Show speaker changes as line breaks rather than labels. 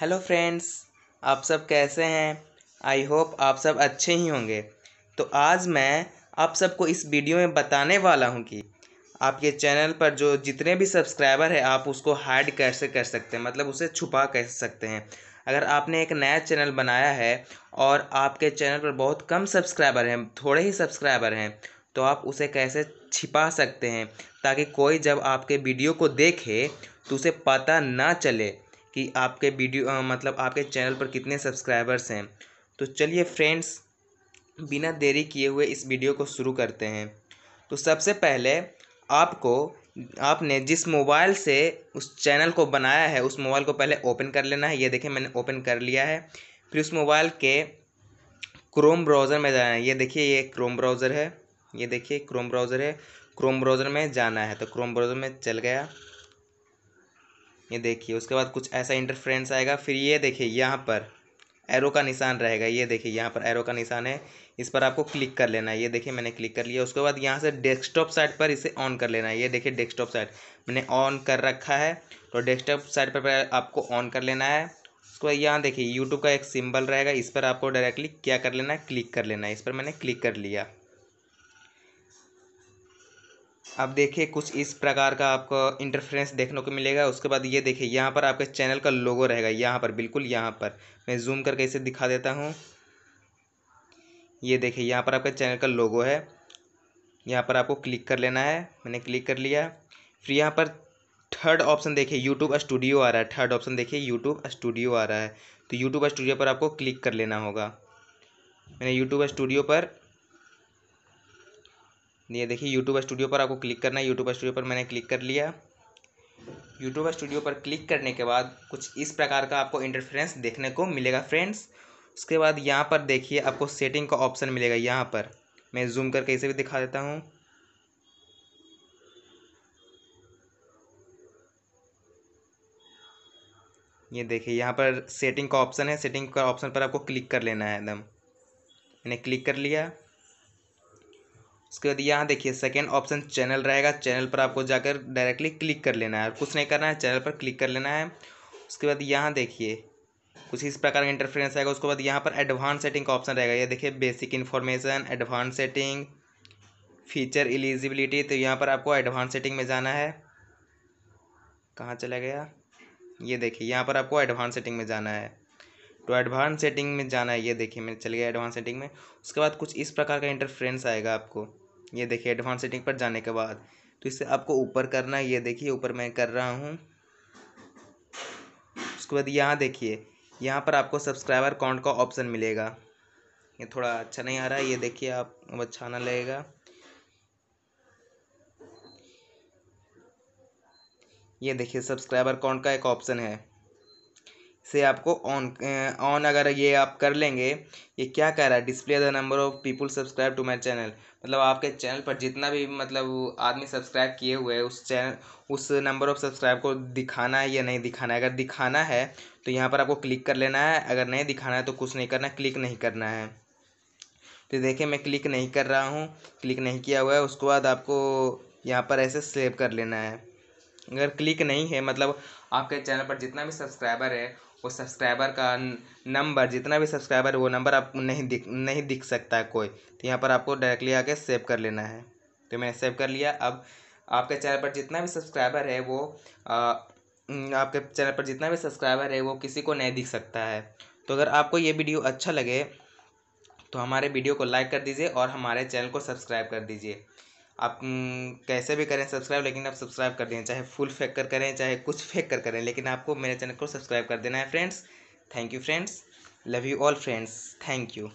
hello friends आप सब कैसे हैं आई होप आप सब अच्छे ही होंगे तो आज मैं आप सबको इस वीडियो में बताने वाला हूं कि आपके चैनल पर जो जितने भी सब्सक्राइबर हैं आप उसको हाइड कैसे कर सकते हैं मतलब उसे छुपा कर सकते हैं अगर आपने एक नया चैनल बनाया है और आपके चैनल पर बहुत कम सब्सक्राइबर हैं थोड़े ही सब्सक्राइबर हैं तो आप उसे कैसे छिपा सकते हैं ताकि कोई जब आपके वीडियो को देखे तो उसे पता ना चले कि आपके वीडियो मतलब आपके चैनल पर कितने सब्सक्राइबर्स हैं तो चलिए फ्रेंड्स बिना देरी किए हुए इस वीडियो को शुरू करते हैं तो सबसे पहले आपको आपने जिस मोबाइल से उस चैनल को बनाया है उस मोबाइल को पहले ओपन कर लेना है ये देखिए मैंने ओपन कर लिया है फिर उस मोबाइल के क्रोम ब्राउज़र में जाना है ये देखिए ये क्रोम ब्राउज़र है ये देखिए क्रोम ब्राउज़र है क्रोम ब्राउज़र में जाना है तो क्रोम ब्राउज़र में चल गया ये देखिए उसके बाद कुछ ऐसा इंटरफ्रेंस आएगा फिर ये देखिए यहाँ पर एरो का निशान रहेगा ये देखिए यहाँ पर एरो का निशान है इस पर आपको क्लिक कर लेना है ये देखिए मैंने क्लिक कर लिया उसके बाद यहाँ से डेस्कटॉप साइट पर इसे ऑन कर लेना है ये देखिए डेस्कटॉप साइट मैंने ऑन कर रखा है तो डेस्कटॉप साइट पर आपको ऑन कर लेना है उसके बाद यहाँ देखिए यूट्यूब का एक सिंबल रहेगा इस पर आपको डायरेक्टली क्या कर लेना है क्लिक कर लेना है इस पर मैंने क्लिक कर लिया अब देखिए कुछ इस प्रकार का आपको इंटरफ्रेंस देखने को मिलेगा उसके बाद ये देखिए यहाँ पर आपके चैनल का लोगो रहेगा यहाँ पर बिल्कुल यहाँ पर मैं जूम करके इसे दिखा देता हूँ ये देखिए यहाँ पर आपके चैनल का लोगो है यहाँ पर आपको क्लिक कर लेना है मैंने क्लिक कर लिया फिर यहाँ पर थर्ड ऑप्शन देखिए यूट्यूब स्टूडियो आ रहा है थर्ड ऑप्शन देखिए यूट्यूब स्टूडियो आ रहा है तो यूट्यूब स्टूडियो पर आपको क्लिक कर लेना होगा मैंने यूट्यूब स्टूडियो पर ये देखिए यूट्यूब स्टूडियो पर आपको क्लिक करना है यूट्यूब स्टूडियो पर मैंने क्लिक कर लिया यूट्यूब स्टूडियो पर क्लिक करने के बाद कुछ इस प्रकार का आपको इंटरफ्रेंस देखने को मिलेगा फ्रेंड्स उसके बाद यहाँ पर देखिए आपको सेटिंग का ऑप्शन मिलेगा यहाँ पर मैं जूम करके इसे भी दिखा देता हूँ ये देखिए यहाँ पर सेटिंग का ऑप्शन है सेटिंग का ऑप्शन पर आपको क्लिक कर लेना है एकदम मैंने क्लिक कर लिया उसके बाद यहाँ देखिए सेकेंड ऑप्शन चैनल रहेगा चैनल पर आपको जाकर डायरेक्टली क्लिक कर लेना है कुछ नहीं करना है चैनल पर क्लिक कर लेना है उसके बाद यहाँ देखिए कुछ इस प्रकार का इंटरफेरेंस आएगा उसके बाद यहाँ पर एडवांस सेटिंग का ऑप्शन रहेगा ये देखिए basic information advance setting feature eligibility तो यहाँ पर आपको एडवांस सेटिंग में जाना है कहाँ चला गया ये देखिए यहाँ पर आपको एडवांस सेटिंग में जाना है तो एडवांस सेटिंग में जाना है ये देखिए मैं चले गया एडवांस सेटिंग में उसके बाद कुछ इस प्रकार का इंटरफ्रेंस आएगा आपको ये देखिए एडवांस सेटिंग पर जाने के बाद तो इसे आपको ऊपर करना है ये देखिए ऊपर मैं कर रहा हूँ उसके बाद यहाँ देखिए यहाँ पर आपको सब्सक्राइबर काउंट का ऑप्शन मिलेगा ये थोड़ा अच्छा नहीं आ रहा है ये देखिए आप अब अच्छा ना लगेगा ये देखिए सब्सक्राइबर काउंट का एक ऑप्शन है से आपको ऑन ऑन अगर ये आप कर लेंगे ये क्या कह रहा है display the number of people subscribe to my channel मतलब आपके चैनल पर जितना भी मतलब आदमी सब्सक्राइब किए हुए उस चैनल उस नंबर ऑफ सब्सक्राइब को दिखाना है या नहीं दिखाना है अगर दिखाना है तो यहाँ पर आपको क्लिक कर लेना है अगर नहीं दिखाना है तो कुछ नहीं करना क्लिक नहीं करना है तो देखिए मैं क्लिक नहीं कर रहा हूँ क्लिक नहीं किया हुआ है उसके बाद आपको यहाँ पर ऐसे सेव कर लेना है अगर क्लिक नहीं है मतलब आपके चैनल पर जितना भी सब्सक्राइबर है वो सब्सक्राइबर का नंबर जितना भी सब्सक्राइबर वो नंबर आप नहीं दिख नहीं दिख सकता है कोई तो यहाँ पर आपको डायरेक्टली आके सेव कर लेना है तो मैंने सेव कर लिया अब आपके चैनल पर जितना भी सब्सक्राइबर है वो आ, आपके चैनल पर जितना भी सब्सक्राइबर है वो किसी को नहीं दिख सकता है तो अगर आपको ये वीडियो अच्छा लगे तो हमारे वीडियो को लाइक कर दीजिए और हमारे चैनल को सब्सक्राइब कर दीजिए आप हम्म, कैसे भी करें सब्सक्राइब लेकिन आप सब्सक्राइब कर दें चाहे फुल फेंक कर करें चाहे कुछ फेंक कर करें लेकिन आपको मेरे चैनल को सब्सक्राइब कर देना है friends thank you friends love you all friends thank you